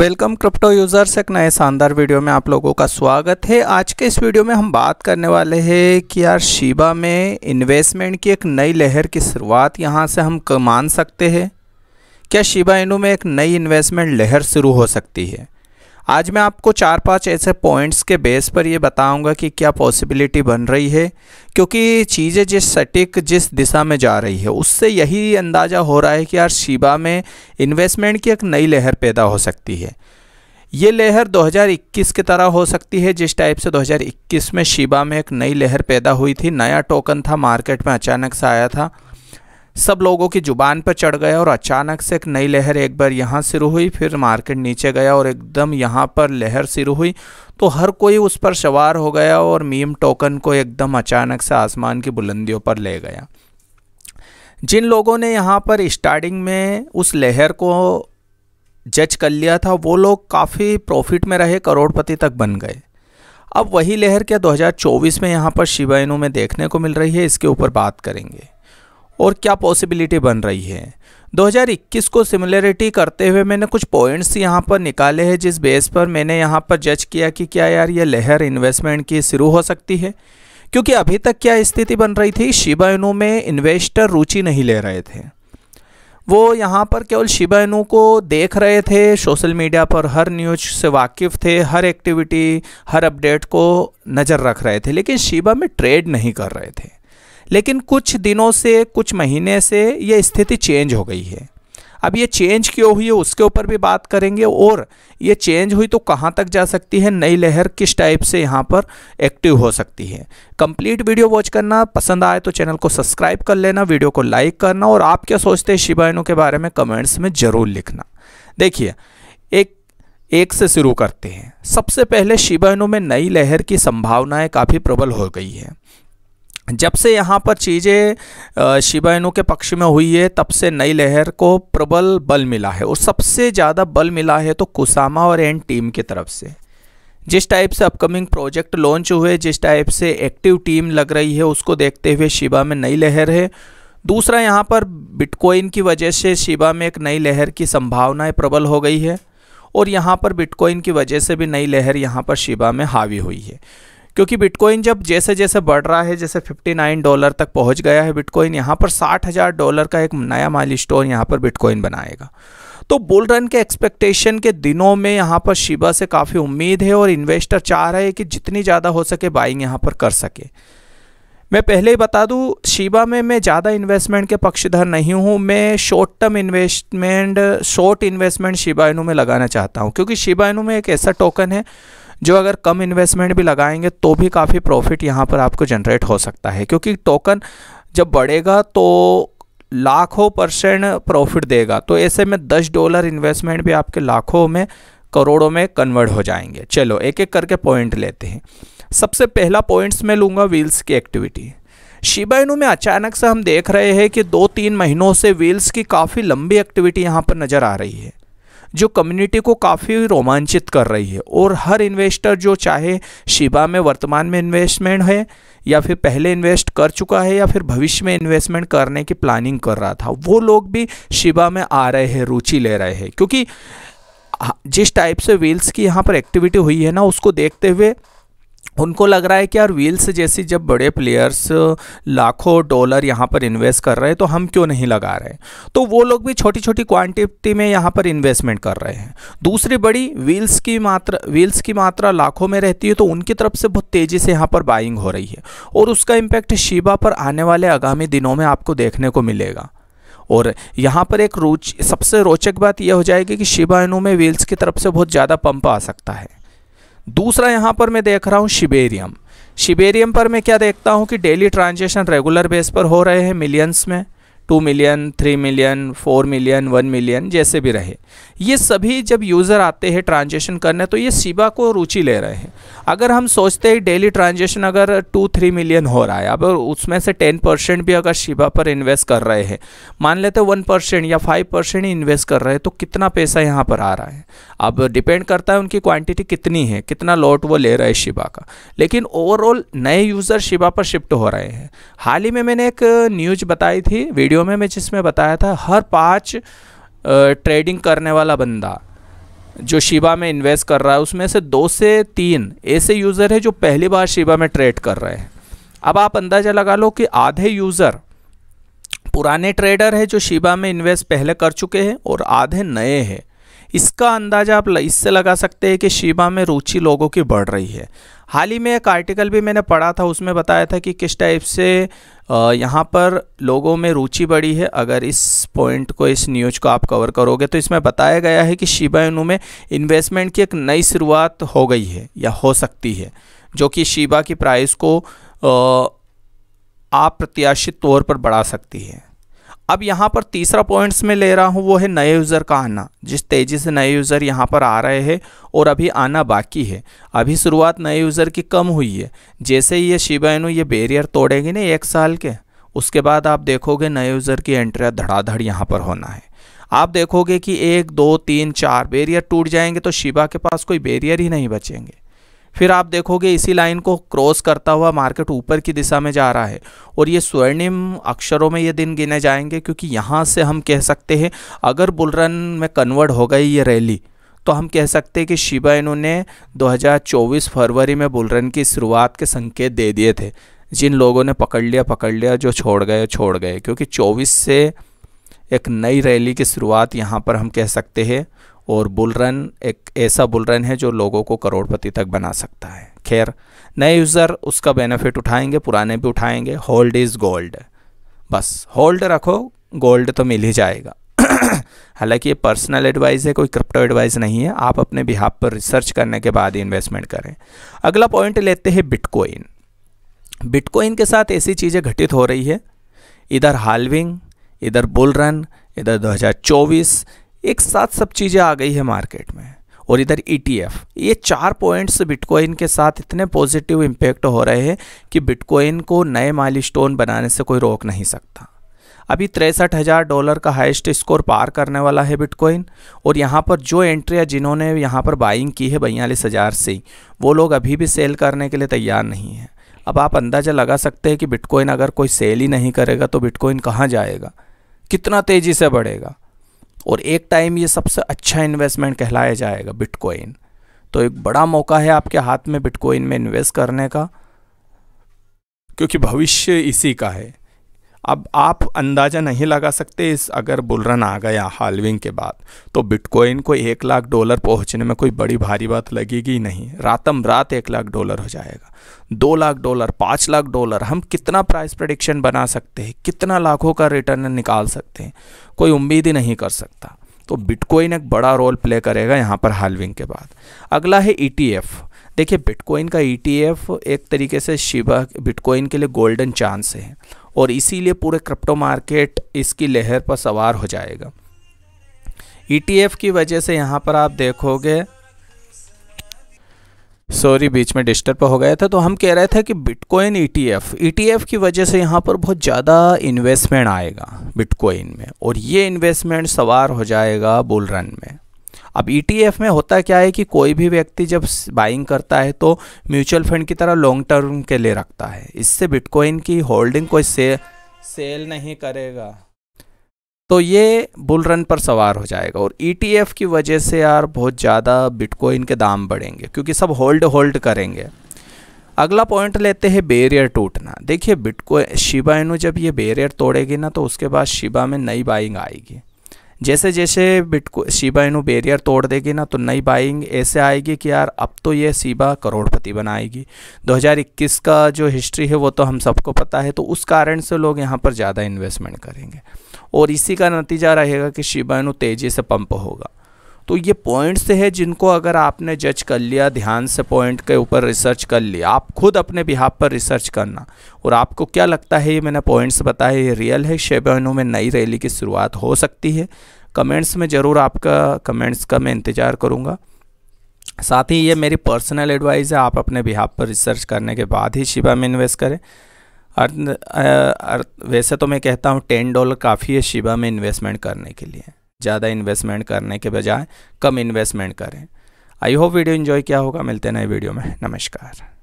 welcome crypto users एक नए शानदार वीडियो में आप लोगों का स्वागत है आज के इस वीडियो में हम बात करने वाले हैं कि यार शिबा में इन्वेस्टमेंट की एक नई लहर की शुरुआत यहां से हम मान सकते हैं क्या शिबा इनू में एक नई इन्वेस्टमेंट लहर शुरू हो सकती है आज मैं आपको चार पांच ऐसे पॉइंट्स के बेस पर ये बताऊंगा कि क्या पॉसिबिलिटी बन रही है क्योंकि चीज़ें जिस सटीक जिस दिशा में जा रही है उससे यही अंदाज़ा हो रहा है कि यार शिबा में इन्वेस्टमेंट की एक नई लहर पैदा हो सकती है ये लहर 2021 की तरह हो सकती है जिस टाइप से 2021 में शिबा में एक नई लहर पैदा हुई थी नया टोकन था मार्केट में अचानक से आया था सब लोगों की ज़ुबान पर चढ़ गया और अचानक से एक नई लहर एक बार यहाँ शुरू हुई फिर मार्केट नीचे गया और एकदम यहाँ पर लहर शुरू हुई तो हर कोई उस पर सवार हो गया और मीम टोकन को एकदम अचानक से आसमान की बुलंदियों पर ले गया जिन लोगों ने यहाँ पर स्टार्टिंग में उस लहर को जज कर लिया था वो लोग काफ़ी प्रॉफिट में रहे करोड़पति तक बन गए अब वही लहर क्या 2024 में यहाँ पर शिवाइनों में देखने को मिल रही है इसके ऊपर बात करेंगे और क्या पॉसिबिलिटी बन रही है 2021 को सिमिलरिटी करते हुए मैंने कुछ पॉइंट्स यहाँ पर निकाले हैं जिस बेस पर मैंने यहाँ पर जज किया कि क्या यार ये लहर इन्वेस्टमेंट की शुरू हो सकती है क्योंकि अभी तक क्या स्थिति बन रही थी शिबा इनू में इन्वेस्टर रुचि नहीं ले रहे थे वो यहाँ पर केवल शिबा इनू को देख रहे थे सोशल मीडिया पर हर न्यूज से वाकिफ़ थे हर एक्टिविटी हर अपडेट को नज़र रख रहे थे लेकिन शिबा में ट्रेड नहीं कर रहे थे लेकिन कुछ दिनों से कुछ महीने से ये स्थिति चेंज हो गई है अब ये चेंज क्यों हुई है उसके ऊपर भी बात करेंगे और ये चेंज हुई तो कहाँ तक जा सकती है नई लहर किस टाइप से यहाँ पर एक्टिव हो सकती है कंप्लीट वीडियो वॉच करना पसंद आए तो चैनल को सब्सक्राइब कर लेना वीडियो को लाइक करना और आप क्या सोचते हैं शिवायनों के बारे में कमेंट्स में ज़रूर लिखना देखिए एक एक से शुरू करते हैं सबसे पहले शिवायनों में नई लहर की संभावनाएँ काफ़ी प्रबल हो गई है जब से यहाँ पर चीज़ें शिबाइनों के पक्ष में हुई है तब से नई लहर को प्रबल बल मिला है और सबसे ज़्यादा बल मिला है तो कुसामा और एंड टीम की तरफ से जिस टाइप से अपकमिंग प्रोजेक्ट लॉन्च हुए जिस टाइप से एक्टिव टीम लग रही है उसको देखते हुए शिबा में नई लहर है दूसरा यहाँ पर बिटकॉइन की वजह से शिबा में एक नई लहर की संभावनाएं प्रबल हो गई है और यहाँ पर बिटकॉइन की वजह से भी नई लहर यहाँ पर शिबा में हावी हुई है क्योंकि बिटकॉइन जब जैसे जैसे बढ़ रहा है जैसे 59 डॉलर तक पहुंच गया है बिटकॉइन यहाँ पर 60,000 डॉलर का एक नया माइल स्टोन यहाँ पर बिटकॉइन बनाएगा तो बुल रन के एक्सपेक्टेशन के दिनों में यहाँ पर शिबा से काफ़ी उम्मीद है और इन्वेस्टर चाह रहे हैं कि जितनी ज़्यादा हो सके बाइंग यहाँ पर कर सके मैं पहले ही बता दूं शिबा में मैं ज़्यादा इन्वेस्टमेंट के पक्षधर नहीं हूं मैं short term investment short investment Shiba Inu में लगाना चाहता हूं क्योंकि शिबा इनू में एक ऐसा टोकन है जो अगर कम इन्वेस्टमेंट भी लगाएंगे तो भी काफ़ी प्रॉफिट यहाँ पर आपको जनरेट हो सकता है क्योंकि टोकन जब बढ़ेगा तो लाखों परसेंट प्रॉफिट देगा तो ऐसे में दस डॉलर इन्वेस्टमेंट भी आपके लाखों में करोड़ों में कन्वर्ट हो जाएंगे चलो एक एक करके पॉइंट लेते हैं सबसे पहला पॉइंट्स मैं लूँगा व्हील्स की एक्टिविटी शिबाइनू में अचानक से हम देख रहे हैं कि दो तीन महीनों से व्हील्स की काफ़ी लंबी एक्टिविटी यहाँ पर नज़र आ रही है जो कम्युनिटी को काफ़ी रोमांचित कर रही है और हर इन्वेस्टर जो चाहे शिबा में वर्तमान में इन्वेस्टमेंट है या फिर पहले इन्वेस्ट कर चुका है या फिर भविष्य में इन्वेस्टमेंट करने की प्लानिंग कर रहा था वो लोग भी शिबा में आ रहे हैं रुचि ले रहे हैं क्योंकि हाँ, जिस टाइप से व्हील्स की यहाँ पर एक्टिविटी हुई है ना उसको देखते हुए उनको लग रहा है कि यार व्हील्स जैसी जब बड़े प्लेयर्स लाखों डॉलर यहाँ पर इन्वेस्ट कर रहे हैं तो हम क्यों नहीं लगा रहे तो वो लोग भी छोटी छोटी क्वांटिटी में यहाँ पर इन्वेस्टमेंट कर रहे हैं दूसरी बड़ी व्हील्स की मात्रा व्हील्स की मात्रा लाखों में रहती है तो उनकी तरफ से बहुत तेज़ी से यहाँ पर बाइंग हो रही है और उसका इम्पैक्ट शिबा पर आने वाले आगामी दिनों में आपको देखने को मिलेगा और यहाँ पर एक रोच सबसे रोचक बात यह हो जाएगी कि शिबा इनू में व्हील्स की तरफ से बहुत ज़्यादा पंप आ सकता है दूसरा यहाँ पर मैं देख रहा हूँ शिबेरियम शिबेरियम पर मैं क्या देखता हूँ कि डेली ट्रांजेक्शन रेगुलर बेस पर हो रहे हैं मिलियंस में two million three million four million one million जैसे भी रहे ये सभी जब यूज़र आते हैं ट्रांजेक्शन करने तो ये सिबा को रुचि ले रहे हैं अगर हम सोचते हैं डेली ट्रांजेक्शन अगर टू थ्री मिलियन हो रहा है अब उसमें से टेन परसेंट भी अगर शिबा पर इन्वेस्ट कर रहे हैं मान लेते वन परसेंट या फाइव परसेंट ही इन्वेस्ट कर रहे हैं तो कितना पैसा यहाँ पर आ रहा है अब डिपेंड करता है उनकी क्वान्टिटी कितनी है कितना लॉट वो ले रहा है शिबा का लेकिन ओवरऑल नए यूज़र शिबा पर शिफ्ट हो रहे हैं हाल ही में मैंने एक न्यूज बताई थी वीडियो वीडियो में मैं जिसमें बताया था हर पाँच ट्रेडिंग करने वाला बंदा जो शिबा में इन्वेस्ट कर रहा है उसमें से दो से तीन ऐसे यूज़र है जो पहली बार शिबा में ट्रेड कर रहे हैं अब आप अंदाज़ा लगा लो कि आधे यूज़र पुराने ट्रेडर है जो शिबा में इन्वेस्ट पहले कर चुके हैं और आधे नए हैं इसका अंदाज़ा आप इससे लगा सकते हैं कि शिबा में रुचि लोगों की बढ़ रही है हाल ही में एक आर्टिकल भी मैंने पढ़ा था उसमें बताया था कि किस टाइप से यहाँ पर लोगों में रुचि बढ़ी है अगर इस पॉइंट को इस न्यूज को आप कवर करोगे तो इसमें बताया गया है कि शिबा इनू में इन्वेस्टमेंट की एक नई शुरुआत हो गई है या हो सकती है जो कि शिबा की प्राइस को अप्रत्याशित तौर पर बढ़ा सकती है अब यहाँ पर तीसरा पॉइंट्स में ले रहा हूँ वो है नए यूज़र का आना जिस तेज़ी से नए यूज़र यहाँ पर आ रहे हैं और अभी आना बाकी है अभी शुरुआत नए यूज़र की कम हुई है जैसे ही ये शिबाइनु ये बैरियर तोड़ेंगे ना एक साल के उसके बाद आप देखोगे नए यूज़र की एंट्रिया धड़ाधड़ यहाँ पर होना है आप देखोगे कि एक दो तीन चार बैरियर टूट जाएंगे तो शिबा के पास कोई बैरियर ही नहीं बचेंगे फिर आप देखोगे इसी लाइन को क्रॉस करता हुआ मार्केट ऊपर की दिशा में जा रहा है और ये स्वर्णिम अक्षरों में ये दिन गिने जाएंगे क्योंकि यहाँ से हम कह सकते हैं अगर बुलरन में कन्वर्ट हो गई ये रैली तो हम कह सकते हैं कि शिबा इन्होंने 2024 फरवरी में बुलरन की शुरुआत के संकेत दे दिए थे जिन लोगों ने पकड़ लिया पकड़ लिया जो छोड़ गए छोड़ गए क्योंकि 24 से एक नई रैली की शुरुआत यहाँ पर हम कह सकते हैं और बुलरन एक ऐसा बुलरन है जो लोगों को करोड़पति तक बना सकता है खैर नए यूज़र उसका बेनिफिट उठाएंगे पुराने भी उठाएंगे होल्ड इज़ गोल्ड बस होल्ड रखो गोल्ड तो मिल ही जाएगा हालांकि ये पर्सनल एडवाइस है कोई क्रिप्टो एडवाइस नहीं है आप अपने बिहाब पर रिसर्च करने के बाद इन्वेस्टमेंट करें अगला पॉइंट लेते हैं बिटकॉइन बिटकॉइन के साथ ऐसी चीज़ें घटित हो रही है इधर हालविंग इधर बुल रन इधर 2024 एक साथ सब चीज़ें आ गई है मार्केट में और इधर ई e ये चार पॉइंट्स बिटकॉइन के साथ इतने पॉजिटिव इम्पेक्ट हो रहे हैं कि बिटकॉइन को नए माइलस्टोन बनाने से कोई रोक नहीं सकता अभी तिरसठ हज़ार डॉलर का हाइस्ट स्कोर पार करने वाला है बिटकॉइन और यहाँ पर जो एंट्रियाँ जिन्होंने यहाँ पर बाइंग की है बयालीस हज़ार से वो लोग अभी भी सेल करने के लिए तैयार नहीं हैं अब आप अंदाज़ा लगा सकते हैं कि बिटकॉइन अगर कोई सेल ही नहीं करेगा तो बिटकॉइन कहाँ जाएगा कितना तेज़ी से बढ़ेगा और एक टाइम ये सबसे अच्छा इन्वेस्टमेंट कहलाया जाएगा बिटकॉइन तो एक बड़ा मौका है आपके हाथ में बिटकॉइन में इन्वेस्ट करने का क्योंकि भविष्य इसी का है अब आप अंदाज़ा नहीं लगा सकते इस अगर बुलरन आ गया हालविंग के बाद तो बिटकॉइन को एक लाख डॉलर पहुंचने में कोई बड़ी भारी बात लगेगी नहीं रातम रात एक लाख डॉलर हो जाएगा दो लाख डॉलर पाँच लाख डॉलर हम कितना प्राइस प्रडिक्शन बना सकते हैं कितना लाखों का रिटर्न निकाल सकते हैं कोई उम्मीद ही नहीं कर सकता तो बिटकॉइन एक बड़ा रोल प्ले करेगा यहाँ पर हालविंग के बाद अगला है ई e देखिए बिटकॉइन का ईटीएफ e एक तरीके से शिवा बिटकॉइन के लिए गोल्डन चांस है और इसीलिए पूरे क्रिप्टो मार्केट इसकी लहर पर सवार हो जाएगा ईटीएफ e की वजह से यहाँ पर आप देखोगे सॉरी बीच में डिस्टर्ब हो गया था तो हम कह रहे थे कि बिटकॉइन ईटीएफ ईटीएफ की वजह से यहाँ पर बहुत ज़्यादा इन्वेस्टमेंट आएगा बिटकॉइन में और ये इन्वेस्टमेंट सवार हो जाएगा बुल रन में अब ईटीएफ e में होता क्या है कि कोई भी व्यक्ति जब बाइंग करता है तो म्यूचुअल फंड की तरह लॉन्ग टर्म के लिए रखता है इससे बिटकॉइन की होल्डिंग कोई से, सेल नहीं करेगा तो ये बुल रन पर सवार हो जाएगा और ईटीएफ e की वजह से यार बहुत ज़्यादा बिटकॉइन के दाम बढ़ेंगे क्योंकि सब होल्ड होल्ड करेंगे अगला पॉइंट लेते हैं बैरियर टूटना देखिए बिटकॉइन शिबा इनू जब ये बैरियर तोड़ेगी ना तो उसके बाद शिबा में नई बाइंग आएगी जैसे जैसे बिटको शिबा इनू बैरियर तोड़ देगी ना तो नई बाइंग ऐसे आएगी कि यार अब तो ये शिबा करोड़पति बनाएगी 2021 का जो हिस्ट्री है वो तो हम सबको पता है तो उस कारण से लोग यहाँ पर ज़्यादा इन्वेस्टमेंट करेंगे और इसी का नतीजा रहेगा कि शिबा इनू तेज़ी से पंप होगा तो ये पॉइंट्स है जिनको अगर आपने जज कर लिया ध्यान से पॉइंट के ऊपर रिसर्च कर लिया आप खुद अपने बिहाब पर रिसर्च करना और आपको क्या लगता है ये मैंने पॉइंट्स बताए ये रियल है छः में नई रैली की शुरुआत हो सकती है कमेंट्स में ज़रूर आपका कमेंट्स का मैं इंतज़ार करूँगा साथ ही ये मेरी पर्सनल एडवाइस है आप अपने बिहाब पर रिसर्च करने के बाद ही शिबा में इन्वेस्ट करें अर्थ, अर्थ, वैसे तो मैं कहता हूँ टेन डॉलर काफ़ी है शिबा में इन्वेस्टमेंट करने के लिए ज़्यादा इन्वेस्टमेंट करने के बजाय कम इन्वेस्टमेंट करें आई होप वीडियो इन्जॉय किया होगा मिलते नए वीडियो में नमस्कार